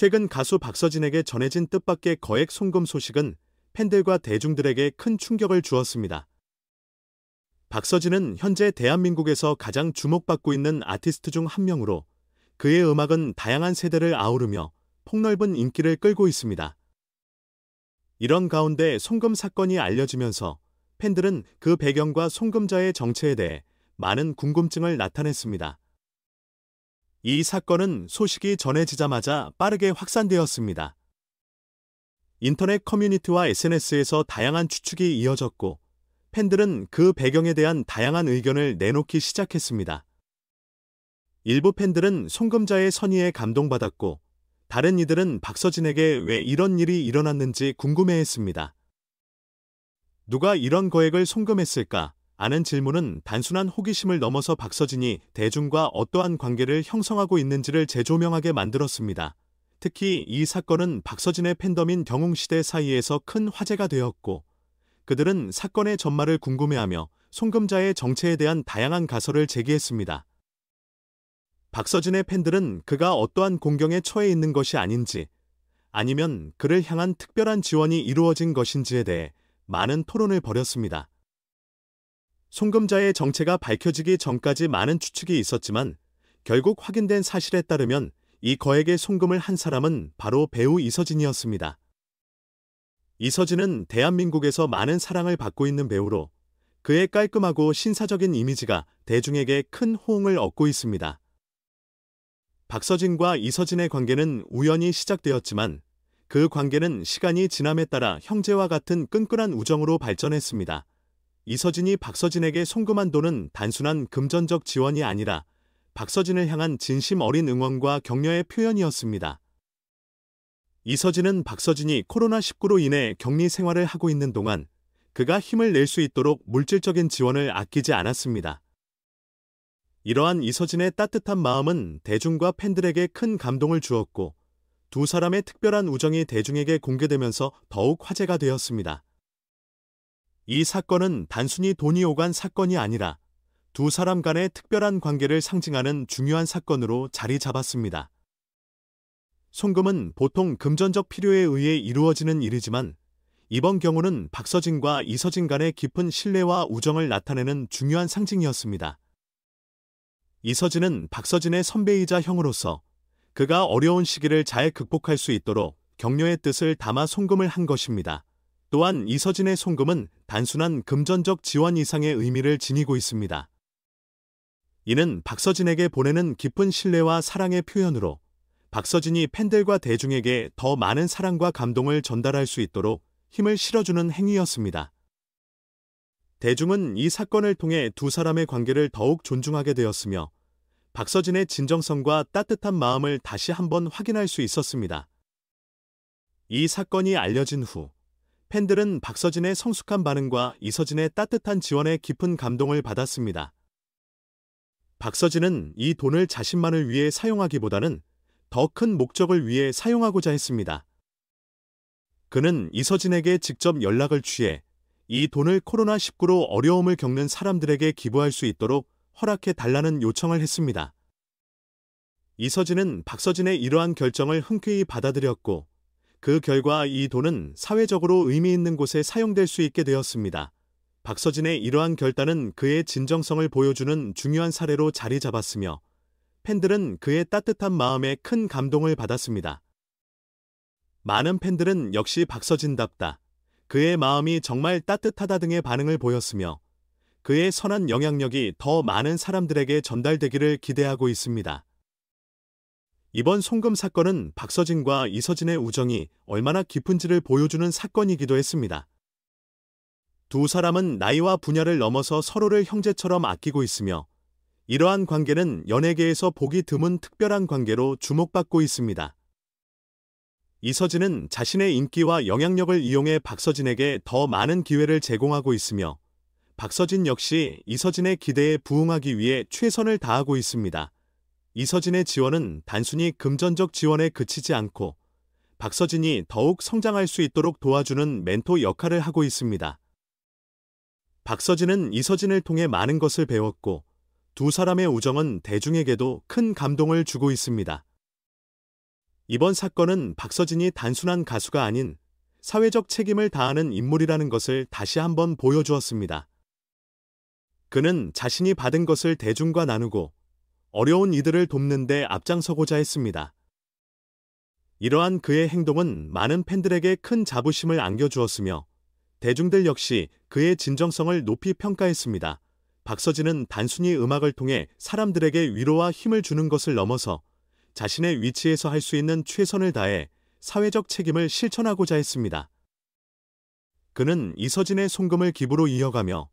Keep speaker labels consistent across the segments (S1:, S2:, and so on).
S1: 최근 가수 박서진에게 전해진 뜻밖의 거액 송금 소식은 팬들과 대중들에게 큰 충격을 주었습니다. 박서진은 현재 대한민국에서 가장 주목받고 있는 아티스트 중 한 명으로 그의 음악은 다양한 세대를 아우르며 폭넓은 인기를 끌고 있습니다. 이런 가운데 송금 사건이 알려지면서 팬들은 그 배경과 송금자의 정체에 대해 많은 궁금증을 나타냈습니다. 이 사건은 소식이 전해지자마자 빠르게 확산되었습니다. 인터넷 커뮤니티와 SNS에서 다양한 추측이 이어졌고 팬들은 그 배경에 대한 다양한 의견을 내놓기 시작했습니다. 일부 팬들은 송금자의 선의에 감동받았고 다른 이들은 박서진에게 왜 이런 일이 일어났는지 궁금해했습니다. 누가 이런 거액을 송금했을까? 아는 질문은 단순한 호기심을 넘어서 박서진이 대중과 어떠한 관계를 형성하고 있는지를 재조명하게 만들었습니다. 특히 이 사건은 박서진의 팬덤인 경웅시대 사이에서 큰 화제가 되었고 그들은 사건의 전말을 궁금해하며 송금자의 정체에 대한 다양한 가설을 제기했습니다. 박서진의 팬들은 그가 어떠한 공경에 처해 있는 것이 아닌지 아니면 그를 향한 특별한 지원이 이루어진 것인지에 대해 많은 토론을 벌였습니다. 송금자의 정체가 밝혀지기 전까지 많은 추측이 있었지만 결국 확인된 사실에 따르면 이 거액의 송금을 한 사람은 바로 배우 이서진이었습니다. 이서진은 대한민국에서 많은 사랑을 받고 있는 배우로 그의 깔끔하고 신사적인 이미지가 대중에게 큰 호응을 얻고 있습니다. 박서진과 이서진의 관계는 우연히 시작되었지만 그 관계는 시간이 지남에 따라 형제와 같은 끈끈한 우정으로 발전했습니다. 이서진이 박서진에게 송금한 돈은 단순한 금전적 지원이 아니라 박서진을 향한 진심 어린 응원과 격려의 표현이었습니다. 이서진은 박서진이 코로나19로 인해 격리 생활을 하고 있는 동안 그가 힘을 낼 수 있도록 물질적인 지원을 아끼지 않았습니다. 이러한 이서진의 따뜻한 마음은 대중과 팬들에게 큰 감동을 주었고 두 사람의 특별한 우정이 대중에게 공개되면서 더욱 화제가 되었습니다. 이 사건은 단순히 돈이 오간 사건이 아니라 두 사람 간의 특별한 관계를 상징하는 중요한 사건으로 자리 잡았습니다. 송금은 보통 금전적 필요에 의해 이루어지는 일이지만 이번 경우는 박서진과 이서진 간의 깊은 신뢰와 우정을 나타내는 중요한 상징이었습니다. 이서진은 박서진의 선배이자 형으로서 그가 어려운 시기를 잘 극복할 수 있도록 격려의 뜻을 담아 송금을 한 것입니다. 또한 이서진의 송금은 단순한 금전적 지원 이상의 의미를 지니고 있습니다. 이는 박서진에게 보내는 깊은 신뢰와 사랑의 표현으로 박서진이 팬들과 대중에게 더 많은 사랑과 감동을 전달할 수 있도록 힘을 실어주는 행위였습니다. 대중은 이 사건을 통해 두 사람의 관계를 더욱 존중하게 되었으며 박서진의 진정성과 따뜻한 마음을 다시 한번 확인할 수 있었습니다. 이 사건이 알려진 후 팬들은 박서진의 성숙한 반응과 이서진의 따뜻한 지원에 깊은 감동을 받았습니다. 박서진은 이 돈을 자신만을 위해 사용하기보다는 더 큰 목적을 위해 사용하고자 했습니다. 그는 이서진에게 직접 연락을 취해 이 돈을 코로나19로 어려움을 겪는 사람들에게 기부할 수 있도록 허락해 달라는 요청을 했습니다. 이서진은 박서진의 이러한 결정을 흔쾌히 받아들였고 그 결과 이 돈은 사회적으로 의미 있는 곳에 사용될 수 있게 되었습니다. 박서진의 이러한 결단은 그의 진정성을 보여주는 중요한 사례로 자리 잡았으며 팬들은 그의 따뜻한 마음에 큰 감동을 받았습니다. 많은 팬들은 역시 박서진답다. 그의 마음이 정말 따뜻하다 등의 반응을 보였으며 그의 선한 영향력이 더 많은 사람들에게 전달되기를 기대하고 있습니다. 이번 송금 사건은 박서진과 이서진의 우정이 얼마나 깊은지를 보여주는 사건이기도 했습니다. 두 사람은 나이와 분야를 넘어서 서로를 형제처럼 아끼고 있으며 이러한 관계는 연예계에서 보기 드문 특별한 관계로 주목받고 있습니다. 이서진은 자신의 인기와 영향력을 이용해 박서진에게 더 많은 기회를 제공하고 있으며 박서진 역시 이서진의 기대에 부응하기 위해 최선을 다하고 있습니다. 이서진의 지원은 단순히 금전적 지원에 그치지 않고 박서진이 더욱 성장할 수 있도록 도와주는 멘토 역할을 하고 있습니다. 박서진은 이서진을 통해 많은 것을 배웠고 두 사람의 우정은 대중에게도 큰 감동을 주고 있습니다. 이번 사건은 박서진이 단순한 가수가 아닌 사회적 책임을 다하는 인물이라는 것을 다시 한번 보여주었습니다. 그는 자신이 받은 것을 대중과 나누고 어려운 이들을 돕는데 앞장서고자 했습니다. 이러한 그의 행동은 많은 팬들에게 큰 자부심을 안겨주었으며 대중들 역시 그의 진정성을 높이 평가했습니다. 박서진은 단순히 음악을 통해 사람들에게 위로와 힘을 주는 것을 넘어서 자신의 위치에서 할 수 있는 최선을 다해 사회적 책임을 실천하고자 했습니다. 그는 이서진의 송금을 기부로 이어가며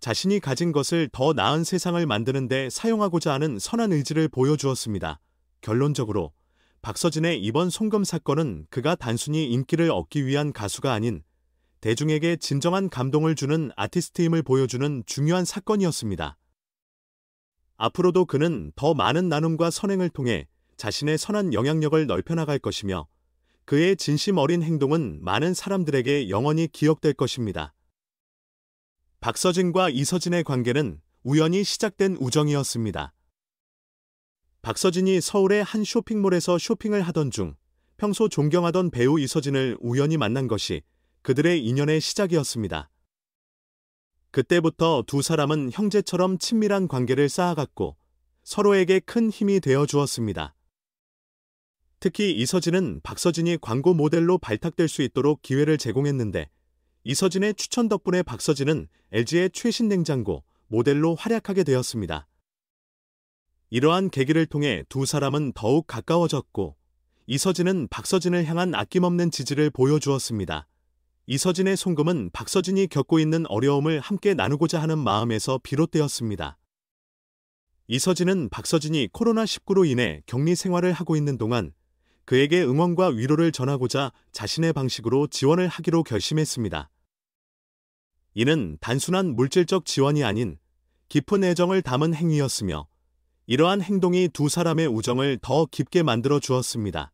S1: 자신이 가진 것을 더 나은 세상을 만드는 데 사용하고자 하는 선한 의지를 보여주었습니다. 결론적으로 박서진의 이번 송금 사건은 그가 단순히 인기를 얻기 위한 가수가 아닌 대중에게 진정한 감동을 주는 아티스트임을 보여주는 중요한 사건이었습니다. 앞으로도 그는 더 많은 나눔과 선행을 통해 자신의 선한 영향력을 넓혀나갈 것이며 그의 진심 어린 행동은 많은 사람들에게 영원히 기억될 것입니다. 박서진과 이서진의 관계는 우연히 시작된 우정이었습니다. 박서진이 서울의 한 쇼핑몰에서 쇼핑을 하던 중 평소 존경하던 배우 이서진을 우연히 만난 것이 그들의 인연의 시작이었습니다. 그때부터 두 사람은 형제처럼 친밀한 관계를 쌓아갔고 서로에게 큰 힘이 되어 주었습니다. 특히 이서진은 박서진이 광고 모델로 발탁될 수 있도록 기회를 제공했는데 이서진의 추천 덕분에 박서진은 LG의 최신 냉장고 모델로 활약하게 되었습니다. 이러한 계기를 통해 두 사람은 더욱 가까워졌고 이서진은 박서진을 향한 아낌없는 지지를 보여주었습니다. 이서진의 송금은 박서진이 겪고 있는 어려움을 함께 나누고자 하는 마음에서 비롯되었습니다. 이서진은 박서진이 코로나19로 인해 격리 생활을 하고 있는 동안 그에게 응원과 위로를 전하고자 자신의 방식으로 지원을 하기로 결심했습니다. 이는 단순한 물질적 지원이 아닌 깊은 애정을 담은 행위였으며 이러한 행동이 두 사람의 우정을 더 깊게 만들어 주었습니다.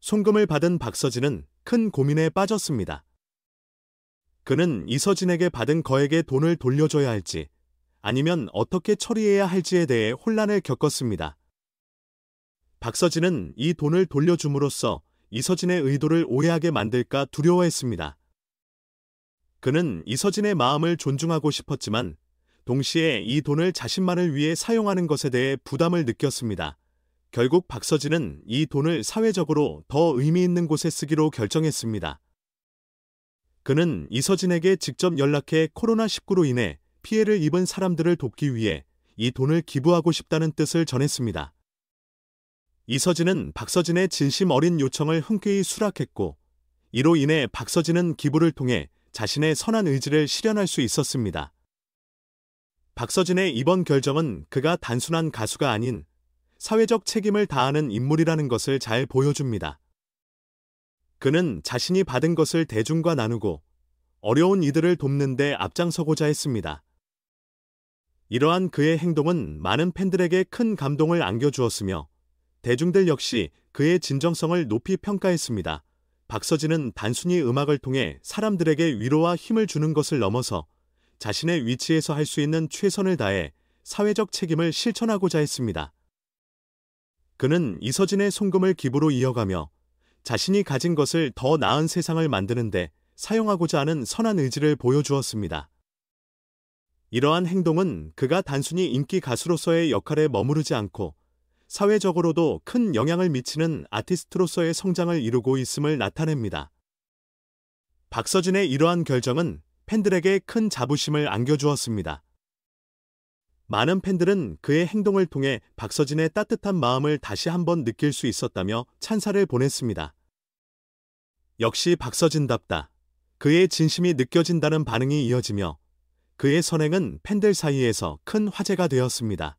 S1: 송금을 받은 박서진은 큰 고민에 빠졌습니다. 그는 이서진에게 받은 거액의 돈을 돌려줘야 할지 아니면 어떻게 처리해야 할지에 대해 혼란을 겪었습니다. 박서진은 이 돈을 돌려줌으로써 이서진의 의도를 오해하게 만들까 두려워했습니다. 그는 이서진의 마음을 존중하고 싶었지만 동시에 이 돈을 자신만을 위해 사용하는 것에 대해 부담을 느꼈습니다. 결국 박서진은 이 돈을 사회적으로 더 의미 있는 곳에 쓰기로 결정했습니다. 그는 이서진에게 직접 연락해 코로나19로 인해 피해를 입은 사람들을 돕기 위해 이 돈을 기부하고 싶다는 뜻을 전했습니다. 이서진은 박서진의 진심 어린 요청을 흔쾌히 수락했고 이로 인해 박서진은 기부를 통해 자신의 선한 의지를 실현할 수 있었습니다. 박서진의 이번 결정은 그가 단순한 가수가 아닌 사회적 책임을 다하는 인물이라는 것을 잘 보여줍니다. 그는 자신이 받은 것을 대중과 나누고 어려운 이들을 돕는데 앞장서고자 했습니다. 이러한 그의 행동은 많은 팬들에게 큰 감동을 안겨주었으며 대중들 역시 그의 진정성을 높이 평가했습니다. 박서진은 단순히 음악을 통해 사람들에게 위로와 힘을 주는 것을 넘어서 자신의 위치에서 할 수 있는 최선을 다해 사회적 책임을 실천하고자 했습니다. 그는 이서진의 송금을 기부로 이어가며 자신이 가진 것을 더 나은 세상을 만드는데 사용하고자 하는 선한 의지를 보여주었습니다. 이러한 행동은 그가 단순히 인기 가수로서의 역할에 머무르지 않고 사회적으로도 큰 영향을 미치는 아티스트로서의 성장을 이루고 있음을 나타냅니다. 박서진의 이러한 결정은 팬들에게 큰 자부심을 안겨주었습니다. 많은 팬들은 그의 행동을 통해 박서진의 따뜻한 마음을 다시 한번 느낄 수 있었다며 찬사를 보냈습니다. 역시 박서진답다. 그의 진심이 느껴진다는 반응이 이어지며 그의 선행은 팬들 사이에서 큰 화제가 되었습니다.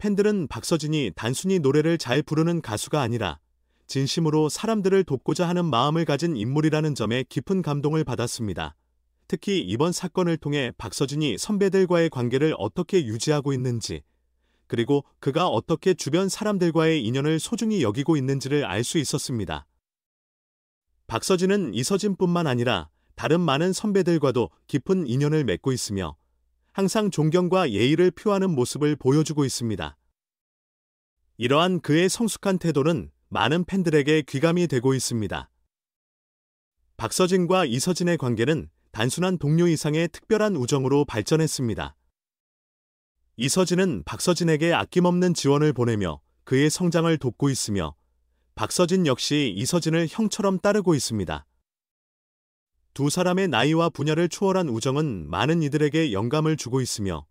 S1: 팬들은 박서진이 단순히 노래를 잘 부르는 가수가 아니라 진심으로 사람들을 돕고자 하는 마음을 가진 인물이라는 점에 깊은 감동을 받았습니다. 특히 이번 사건을 통해 박서진이 선배들과의 관계를 어떻게 유지하고 있는지, 그리고 그가 어떻게 주변 사람들과의 인연을 소중히 여기고 있는지를 알 수 있었습니다. 박서진은 이서진뿐만 아니라 다른 많은 선배들과도 깊은 인연을 맺고 있으며 항상 존경과 예의를 표하는 모습을 보여주고 있습니다. 이러한 그의 성숙한 태도는 많은 팬들에게 귀감이 되고 있습니다. 박서진과 이서진의 관계는 단순한 동료 이상의 특별한 우정으로 발전했습니다. 이서진은 박서진에게 아낌없는 지원을 보내며 그의 성장을 돕고 있으며 박서진 역시 이서진을 형처럼 따르고 있습니다. 두 사람의 나이와 분야를 초월한 우정은 많은 이들에게 영감을 주고 있으며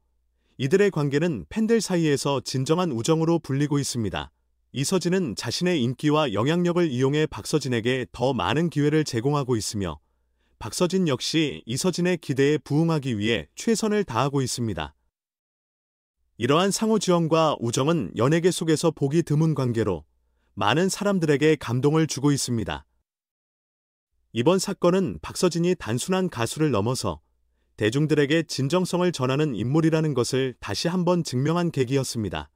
S1: 이들의 관계는 팬들 사이에서 진정한 우정으로 불리고 있습니다. 이서진은 자신의 인기와 영향력을 이용해 박서진에게 더 많은 기회를 제공하고 있으며 박서진 역시 이서진의 기대에 부응하기 위해 최선을 다하고 있습니다. 이러한 상호 지원과 우정은 연예계 속에서 보기 드문 관계로 많은 사람들에게 감동을 주고 있습니다. 이번 사건은 박서진이 단순한 가수를 넘어서 대중들에게 진정성을 전하는 인물이라는 것을 다시 한번 증명한 계기였습니다.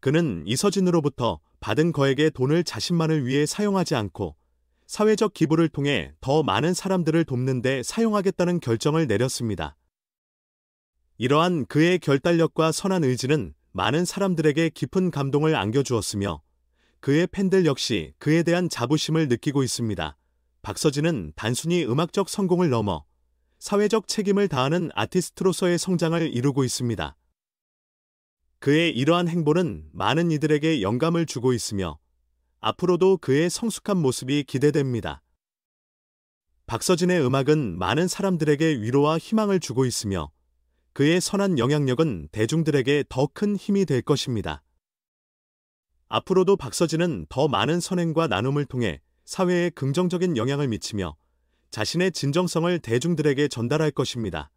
S1: 그는 이서진으로부터 받은 거액의 돈을 자신만을 위해 사용하지 않고 사회적 기부를 통해 더 많은 사람들을 돕는 데 사용하겠다는 결정을 내렸습니다. 이러한 그의 결단력과 선한 의지는 많은 사람들에게 깊은 감동을 안겨주었으며 그의 팬들 역시 그에 대한 자부심을 느끼고 있습니다. 박서진은 단순히 음악적 성공을 넘어 사회적 책임을 다하는 아티스트로서의 성장을 이루고 있습니다. 그의 이러한 행보는 많은 이들에게 영감을 주고 있으며 앞으로도 그의 성숙한 모습이 기대됩니다. 박서진의 음악은 많은 사람들에게 위로와 희망을 주고 있으며 그의 선한 영향력은 대중들에게 더 큰 힘이 될 것입니다. 앞으로도 박서진은 더 많은 선행과 나눔을 통해 사회에 긍정적인 영향을 미치며 자신의 진정성을 대중들에게 전달할 것입니다.